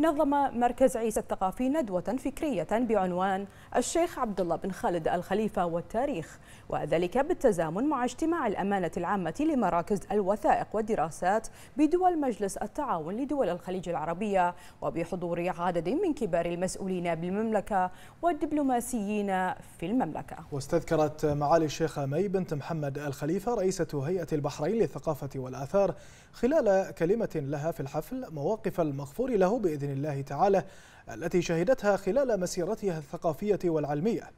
نظم مركز عيسى الثقافي ندوة فكرية بعنوان الشيخ عبد الله بن خالد الخليفة والتاريخ وذلك بالتزامن مع اجتماع الأمانة العامة لمراكز الوثائق والدراسات بدول مجلس التعاون لدول الخليج العربية وبحضور عدد من كبار المسؤولين بالمملكة والدبلوماسيين في المملكة واستذكرت معالي الشيخة مي بنت محمد الخليفة رئيسة هيئة البحرين للثقافة والآثار خلال كلمة لها في الحفل مواقف المغفور له بإذن بإذن الله تعالى التي شهدتها خلال مسيرتها الثقافية والعلمية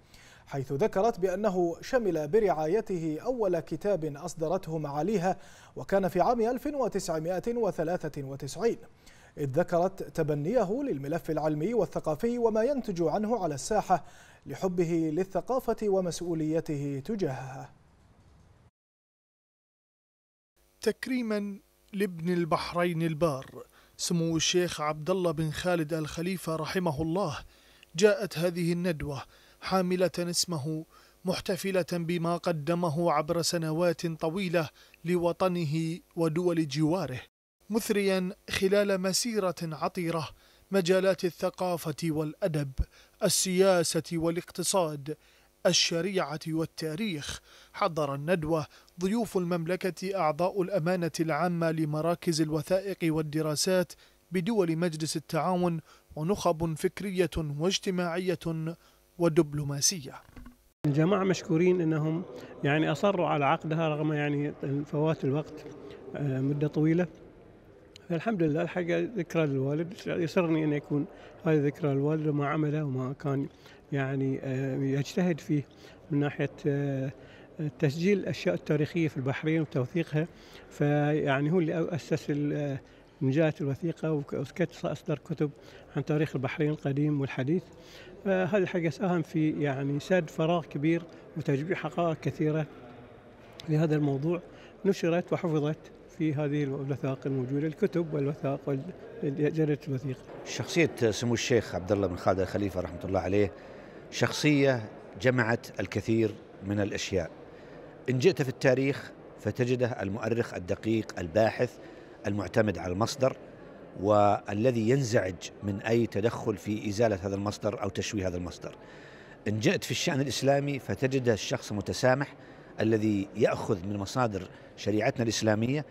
حيث ذكرت بأنه شمل برعايته أول كتاب أصدرته معاليها وكان في عام 1993 إذ ذكرت تبنيه للملف العلمي والثقافي وما ينتج عنه على الساحة لحبه للثقافة ومسؤوليته تجاهها تكريما لابن البحرين البار سمو الشيخ عبد الله بن خالد الخليفة رحمه الله جاءت هذه الندوة حاملة اسمه محتفلة بما قدمه عبر سنوات طويلة لوطنه ودول جواره مثريا خلال مسيرة عطيرة مجالات الثقافة والأدب السياسة والاقتصاد الشريعة والتاريخ حضر الندوة ضيوف المملكة أعضاء الأمانة العامة لمراكز الوثائق والدراسات بدول مجلس التعاون ونخب فكرية واجتماعية ودبلوماسية الجماعة مشكورين أنهم يعني أصروا على عقدها رغم يعني فوات الوقت آه، مدة طويلة الحمد لله الحقيقة ذكرى للوالد يسرني أن يكون هذه ذكرى للوالد وما عمله وما كان يعني آه، يجتهد فيه من ناحية آه، تسجيل الأشياء التاريخية في البحرين وتوثيقها فيعني هو اللي أسس آه، من جاءت الوثيقة وكتب أصدر كتب عن تاريخ البحرين القديم والحديث فهذا الحقيقة ساهم في يعني سد فراغ كبير وتجميع حقائق كثيرة لهذا الموضوع نشرت وحفظت في هذه الوثائق الموجوده الكتب والوثائق جريده الوثيقه. شخصيه سمو الشيخ عبد الله بن خالد الخليفه رحمه الله عليه شخصيه جمعت الكثير من الاشياء. ان جئت في التاريخ فتجده المؤرخ الدقيق الباحث المعتمد على المصدر والذي ينزعج من اي تدخل في ازاله هذا المصدر او تشويه هذا المصدر. ان جئت في الشان الاسلامي فتجده الشخص متسامح الذي ياخذ من مصادر شريعتنا الاسلاميه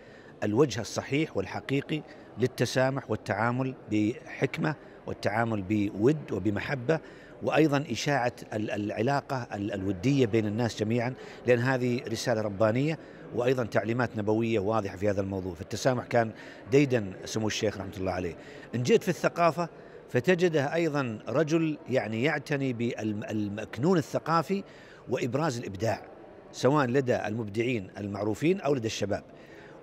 الوجه الصحيح والحقيقي للتسامح والتعامل بحكمه والتعامل بود وبمحبه وايضا اشاعه العلاقه الوديه بين الناس جميعا لان هذه رساله ربانيه وايضا تعليمات نبويه واضحه في هذا الموضوع، فالتسامح كان ديدا سمو الشيخ رحمه الله عليه. ان جئت في الثقافه فتجده ايضا رجل يعني يعتني بالمكنون الثقافي وابراز الابداع. سواء لدى المبدعين المعروفين أو لدى الشباب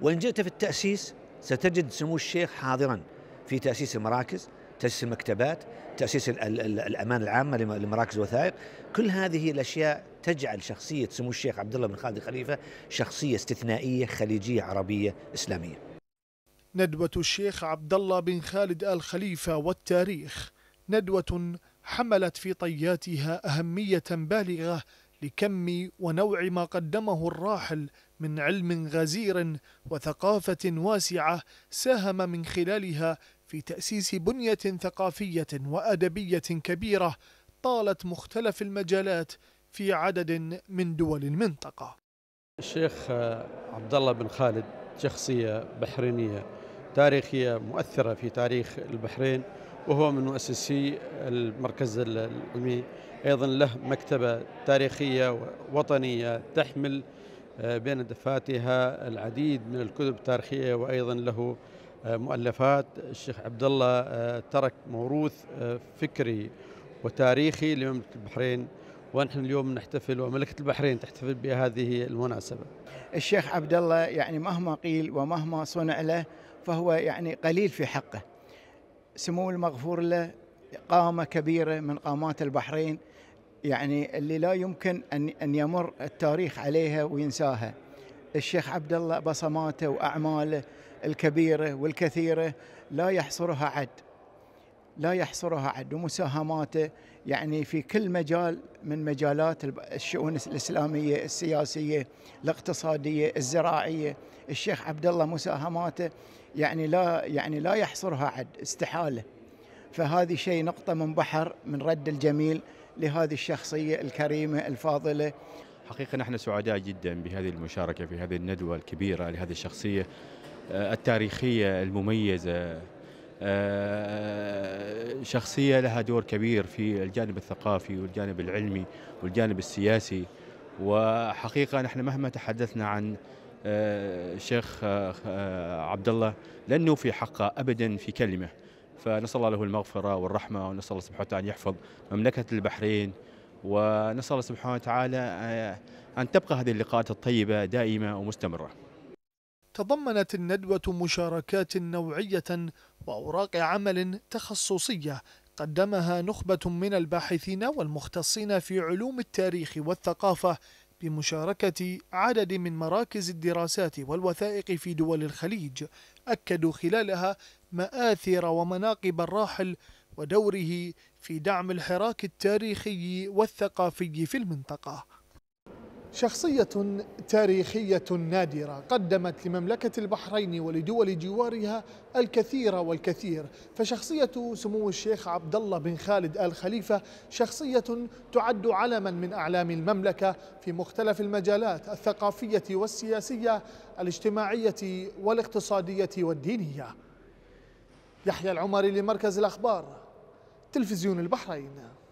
وإن جئت في التأسيس ستجد سمو الشيخ حاضرا في تأسيس المراكز تأسيس المكتبات تأسيس الأمان العامة لمراكز الوثائق كل هذه الأشياء تجعل شخصية سمو الشيخ عبد الله بن خالد خليفة شخصية استثنائية خليجية عربية إسلامية ندوة الشيخ عبد الله بن خالد آل خليفة والتاريخ ندوة حملت في طياتها أهمية بالغة لكم ونوع ما قدمه الراحل من علم غزير وثقافة واسعة ساهم من خلالها في تأسيس بنية ثقافية وأدبية كبيرة طالت مختلف المجالات في عدد من دول المنطقة. الشيخ عبد الله بن خالد شخصية بحرينية تاريخية مؤثرة في تاريخ البحرين وهو من مؤسسي المركز العلمي أيضا له مكتبة تاريخية وطنية تحمل آه، بين دفاتها العديد من الكتب التاريخية وأيضا له آه، مؤلفات الشيخ عبد الله آه، ترك موروث فكري وتاريخي لمملكة البحرين ونحن اليوم نحتفل ومملكة البحرين تحتفل بهذه المناسبة الشيخ عبد الله يعني مهما قيل ومهما صنع له فهو يعني قليل في حقه سمو المغفور له قامه كبيره من قامات البحرين يعني اللي لا يمكن ان ان يمر التاريخ عليها وينساها. الشيخ عبد الله بصماته واعماله الكبيره والكثيره لا يحصرها عد. لا يحصرها عد ومساهماته يعني في كل مجال من مجالات الشؤون الاسلاميه، السياسيه، الاقتصاديه، الزراعيه، الشيخ عبد الله مساهماته يعني لا يعني لا يحصرها عد استحاله فهذه شيء نقطه من بحر من رد الجميل لهذه الشخصيه الكريمه الفاضله حقيقه نحن سعداء جدا بهذه المشاركه في هذه الندوه الكبيره لهذه الشخصيه آه، التاريخيه المميزه آه، شخصية لها دور كبير في الجانب الثقافي والجانب العلمي والجانب السياسي وحقيقة نحن مهما تحدثنا عن الشيخ آه، آه، آه، عبد الله لن في حقه ابدا في كلمه فنسال الله له المغفره والرحمه ونسال الله سبحانه وتعالى ان يحفظ مملكه البحرين ونسال الله سبحانه وتعالى ان تبقى هذه اللقاءات الطيبه دائمه ومستمره. تضمنت الندوه مشاركات نوعيه واوراق عمل تخصصيه قدمها نخبه من الباحثين والمختصين في علوم التاريخ والثقافه بمشاركة عدد من مراكز الدراسات والوثائق في دول الخليج أكدوا خلالها مآثر ومناقب الراحل ودوره في دعم الحراك التاريخي والثقافي في المنطقة شخصية تاريخية نادرة قدمت لمملكة البحرين ولدول جوارها الكثير والكثير فشخصية سمو الشيخ عبد الله بن خالد آل خليفة شخصية تعد علما من أعلام المملكة في مختلف المجالات الثقافية والسياسية الاجتماعية والاقتصادية والدينية يحيى العمري لمركز الأخبار تلفزيون البحرين